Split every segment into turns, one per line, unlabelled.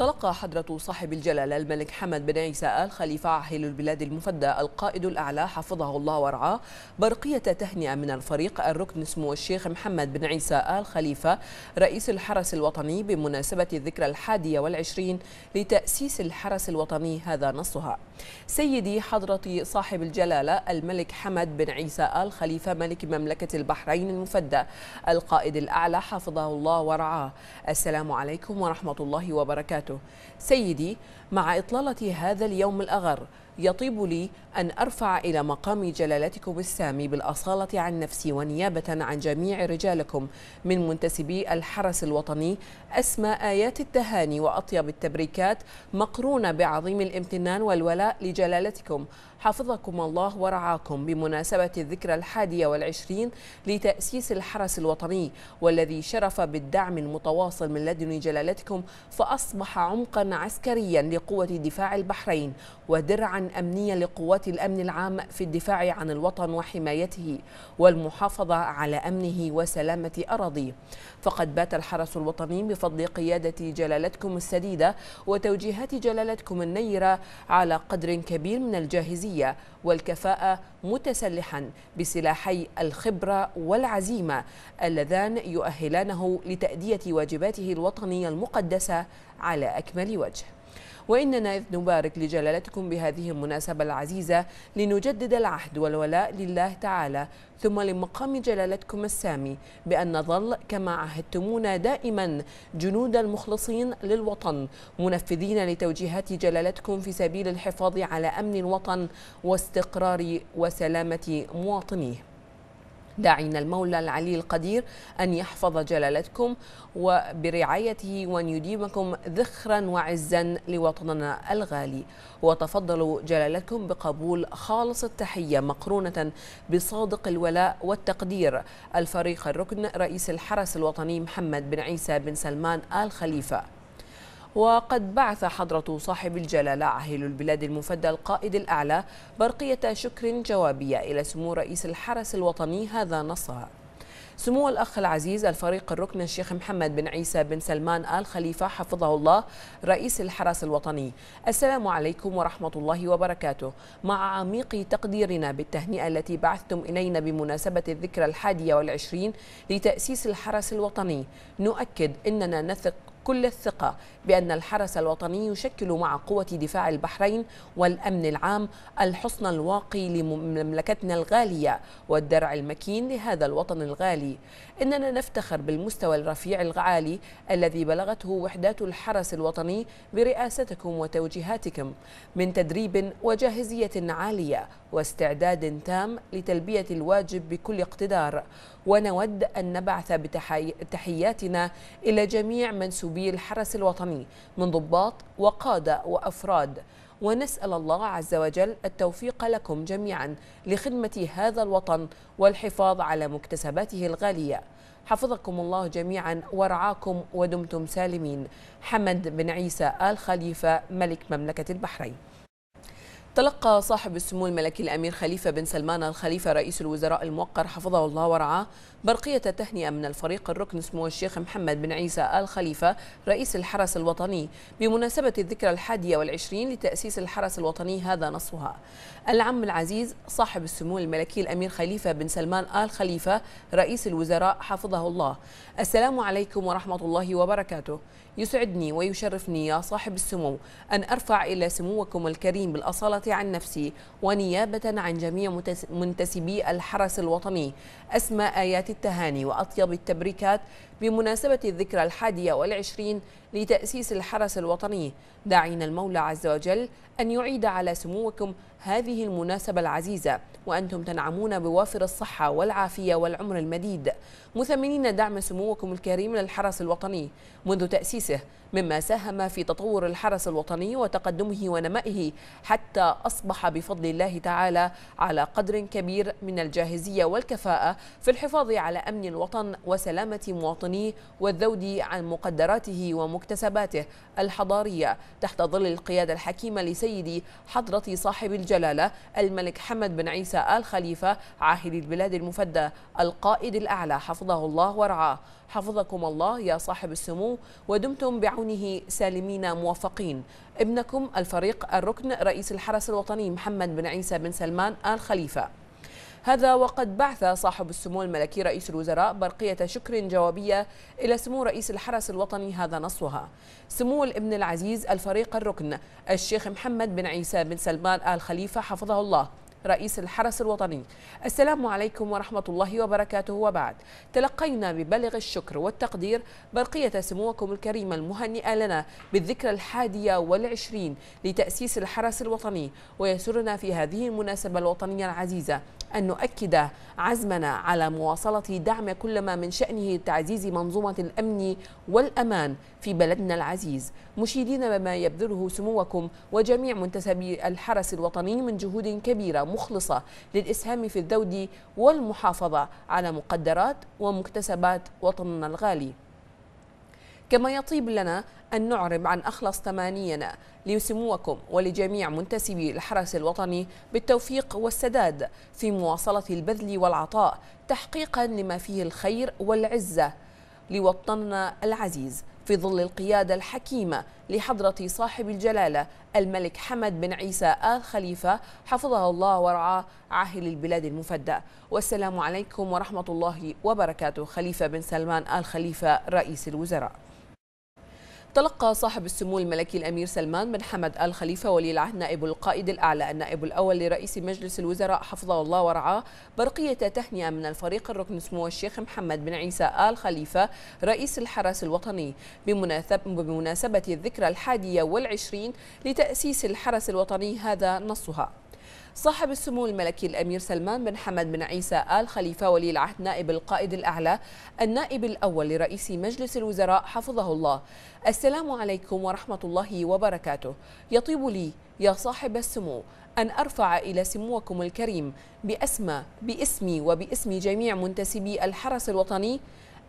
تلقى حضرة صاحب الجلالة الملك حمد بن عيسى آل خليفة عاهل البلاد المفدى القائد الأعلى حفظه الله ورعاه برقية تهنئة من الفريق الركن اسمه الشيخ محمد بن عيسى آل خليفة رئيس الحرس الوطني بمناسبة الذكرى الحادية والعشرين لتأسيس الحرس الوطني هذا نصها سيدي حضرة صاحب الجلالة الملك حمد بن عيسى آل خليفة ملك مملكة البحرين المفدى القائد الأعلى حفظه الله ورعاه السلام عليكم ورحمة الله وبركاته سيدي مع إطلالة هذا اليوم الأغر يطيب لي أن أرفع إلى مقام جلالتكم السامي بالأصالة عن نفسي ونيابة عن جميع رجالكم من منتسبي الحرس الوطني أسمى آيات التهاني وأطيب التبريكات مقرونة بعظيم الامتنان والولاء لجلالتكم حفظكم الله ورعاكم بمناسبة الذكرى الحادية والعشرين لتأسيس الحرس الوطني والذي شرف بالدعم المتواصل من لدن جلالتكم فأصبح عمقا عسكريا لقوة دفاع البحرين ودرعا أمنية لقوات الأمن العام في الدفاع عن الوطن وحمايته والمحافظة على أمنه وسلامة أراضيه فقد بات الحرس الوطني بفضل قيادة جلالتكم السديدة وتوجيهات جلالتكم النيرة على قدر كبير من الجاهزية والكفاءة متسلحا بسلاحي الخبرة والعزيمة اللذان يؤهلانه لتأدية واجباته الوطنية المقدسة على أكمل وجه وإننا إذ نبارك لجلالتكم بهذه المناسبة العزيزة لنجدد العهد والولاء لله تعالى ثم لمقام جلالتكم السامي بأن نظل كما عهدتمونا دائما جنود المخلصين للوطن منفذين لتوجيهات جلالتكم في سبيل الحفاظ على أمن الوطن واستقرار وسلامة مواطنيه داعين المولى العلي القدير أن يحفظ جلالتكم وبرعايته وأن يديمكم ذخرا وعزا لوطننا الغالي وتفضلوا جلالتكم بقبول خالص التحية مقرونة بصادق الولاء والتقدير الفريق الركن رئيس الحرس الوطني محمد بن عيسى بن سلمان آل خليفة وقد بعث حضرة صاحب الجلالة عاهل البلاد المفدى القائد الأعلى برقية شكر جوابية إلى سمو رئيس الحرس الوطني هذا نصها سمو الأخ العزيز الفريق الركن الشيخ محمد بن عيسى بن سلمان آل خليفة حفظه الله رئيس الحرس الوطني السلام عليكم ورحمة الله وبركاته مع عميق تقديرنا بالتهنئة التي بعثتم إلينا بمناسبة الذكرى الحادية والعشرين لتأسيس الحرس الوطني نؤكد أننا نثق كل الثقة بأن الحرس الوطني يشكل مع قوة دفاع البحرين والأمن العام الحصن الواقي لمملكتنا الغالية والدرع المكين لهذا الوطن الغالي إننا نفتخر بالمستوى الرفيع العالي الذي بلغته وحدات الحرس الوطني برئاستكم وتوجيهاتكم من تدريب وجاهزية عالية واستعداد تام لتلبية الواجب بكل اقتدار ونود أن نبعث بتحياتنا إلى جميع منسوبين به الحرس الوطني من ضباط وقادة وأفراد ونسأل الله عز وجل التوفيق لكم جميعا لخدمة هذا الوطن والحفاظ على مكتسباته الغالية حفظكم الله جميعا ورعاكم ودمتم سالمين حمد بن عيسى آل خليفة ملك مملكة البحرين تلقى صاحب السمو الملكي الأمير خليفة بن سلمان الخليفة رئيس الوزراء الموقر حفظه الله ورعاه برقية تهنئة من الفريق الركن سمو الشيخ محمد بن عيسى آل خليفة رئيس الحرس الوطني بمناسبة الذكرى الحادية والعشرين لتأسيس الحرس الوطني هذا نصها العم العزيز صاحب السمو الملكي الأمير خليفة بن سلمان آل خليفة رئيس الوزراء حفظه الله السلام عليكم ورحمة الله وبركاته يسعدني ويشرفني يا صاحب السمو أن أرفع إلى سموكم الكريم بالأصالة القاطع عن ونيابة عن جميع منتسبي الحرس الوطني أسمى آيات التهاني وأطيب التبريكات بمناسبة الذكرى الحادية والعشرين لتأسيس الحرس الوطني داعين المولى عز وجل أن يعيد على سموكم هذه المناسبة العزيزة وأنتم تنعمون بوافر الصحة والعافية والعمر المديد مثمنين دعم سموكم الكريم للحرس الوطني منذ تأسيسه مما ساهم في تطور الحرس الوطني وتقدمه ونمائه حتى أصبح بفضل الله تعالى على قدر كبير من الجاهزية والكفاءة في الحفاظ على أمن الوطن وسلامة مواطنيه الوطني والذود عن مقدراته ومكتسباته الحضارية تحت ظل القيادة الحكيمة لسيد حضرة صاحب الجلالة الملك حمد بن عيسى آل خليفة عاهل البلاد المفدى القائد الأعلى حفظه الله ورعاه حفظكم الله يا صاحب السمو ودمتم بعونه سالمين موفقين ابنكم الفريق الركن رئيس الحرس الوطني محمد بن عيسى بن سلمان آل خليفة هذا وقد بعث صاحب السمو الملكي رئيس الوزراء برقية شكر جوابية إلى سمو رئيس الحرس الوطني هذا نصها سمو الابن العزيز الفريق الركن الشيخ محمد بن عيسى بن سلمان آل خليفة حفظه الله رئيس الحرس الوطني السلام عليكم ورحمة الله وبركاته وبعد تلقينا ببلغ الشكر والتقدير برقية سموكم الكريم المهنئة لنا بالذكرى الحادية والعشرين لتأسيس الحرس الوطني ويسرنا في هذه المناسبة الوطنية العزيزة أن نؤكد عزمنا على مواصلة دعم كل ما من شأنه تعزيز منظومة الأمن والأمان في بلدنا العزيز مشيدين بما يبذله سموكم وجميع منتسبي الحرس الوطني من جهود كبيرة مخلصة للإسهام في الذود والمحافظة على مقدرات ومكتسبات وطننا الغالي كما يطيب لنا أن نعرب عن أخلص تمانينا ليسموكم ولجميع منتسبي الحرس الوطني بالتوفيق والسداد في مواصلة البذل والعطاء تحقيقا لما فيه الخير والعزة لوطننا العزيز في ظل القيادة الحكيمة لحضرة صاحب الجلالة الملك حمد بن عيسى آل خليفة حفظه الله ورعاه عاهل البلاد المفدى والسلام عليكم ورحمة الله وبركاته خليفة بن سلمان آل خليفة رئيس الوزراء تلقى صاحب السمو الملكي الأمير سلمان بن حمد آل خليفة ولي العهد نائب القائد الأعلى النائب الأول لرئيس مجلس الوزراء حفظه الله ورعاه برقية تهنئة من الفريق الركن سمو الشيخ محمد بن عيسى آل خليفة رئيس الحرس الوطني بمناسبة الذكرى الحادية والعشرين لتأسيس الحرس الوطني هذا نصها صاحب السمو الملكي الأمير سلمان بن حمد بن عيسى آل خليفة ولي العهد نائب القائد الأعلى النائب الأول لرئيس مجلس الوزراء حفظه الله السلام عليكم ورحمة الله وبركاته يطيب لي يا صاحب السمو أن أرفع إلى سموكم الكريم بأسمى باسمي وباسم جميع منتسبي الحرس الوطني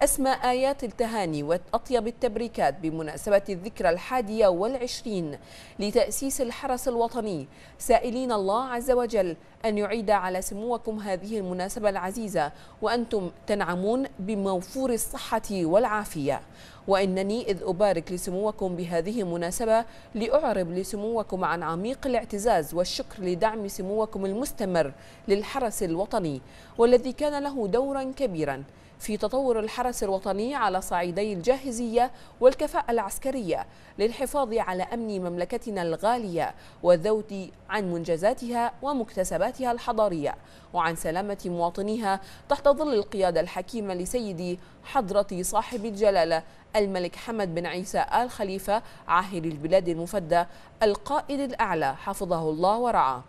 أسمى آيات التهاني وأطيب التبريكات بمناسبة الذكرى الحادية والعشرين لتأسيس الحرس الوطني سائلين الله عز وجل أن يعيد على سموكم هذه المناسبة العزيزة وأنتم تنعمون بموفور الصحة والعافية وإنني إذ أبارك لسموكم بهذه المناسبة لأعرب لسموكم عن عميق الاعتزاز والشكر لدعم سموكم المستمر للحرس الوطني والذي كان له دورا كبيرا في تطور الحرس الوطني على صعيدي الجاهزية والكفاءة العسكرية للحفاظ على أمن مملكتنا الغالية وذوت عن منجزاتها ومكتسباتها الحضارية وعن سلامة مواطنيها تحت ظل القيادة الحكيمة لسيد حضرة صاحب الجلالة الملك حمد بن عيسى آل خليفة عاهل البلاد المفدى القائد الأعلى حفظه الله ورعاه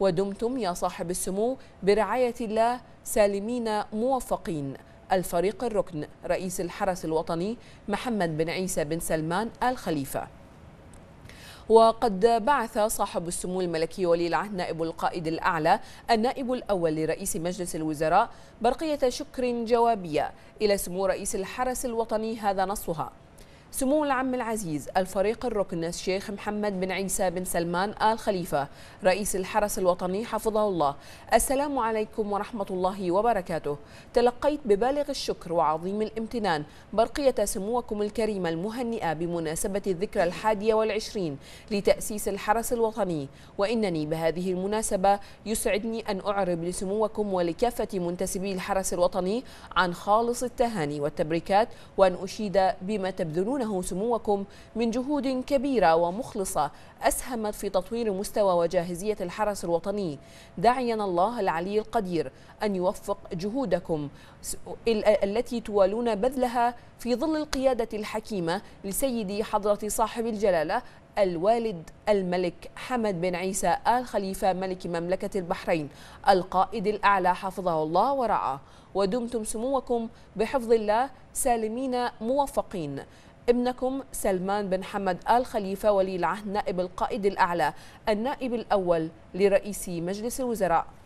ودمتم يا صاحب السمو برعاية الله سالمين موفقين الفريق الركن رئيس الحرس الوطني محمد بن عيسى بن سلمان آل خليفة وقد بعث صاحب السمو الملكي ولي العهد نائب القائد الأعلى النائب الأول لرئيس مجلس الوزراء برقية شكر جوابية إلى سمو رئيس الحرس الوطني هذا نصها سمو العم العزيز الفريق الركن الشيخ محمد بن عيسى بن سلمان آل خليفة رئيس الحرس الوطني حفظه الله السلام عليكم ورحمة الله وبركاته تلقيت ببالغ الشكر وعظيم الامتنان برقية سموكم الكريمة المهنئة بمناسبة الذكرى الحادية والعشرين لتأسيس الحرس الوطني وإنني بهذه المناسبة يسعدني أن أعرب لسموكم ولكافة منتسبي الحرس الوطني عن خالص التهاني والتبريكات وأن أشيد بما تبذلون تمنونه سموكم من جهود كبيرة ومخلصة أسهمت في تطوير مستوى وجاهزية الحرس الوطني داعيا الله العلي القدير أن يوفق جهودكم التي توالون بذلها في ظل القيادة الحكيمة لسيدي حضرة صاحب الجلالة الوالد الملك حمد بن عيسى آل خليفة ملك مملكة البحرين القائد الأعلى حفظه الله ورعاه ودمتم سموكم بحفظ الله سالمين موفقين ابنكم سلمان بن حمد آل خليفة ولي العهد نائب القائد الأعلى النائب الأول لرئيس مجلس الوزراء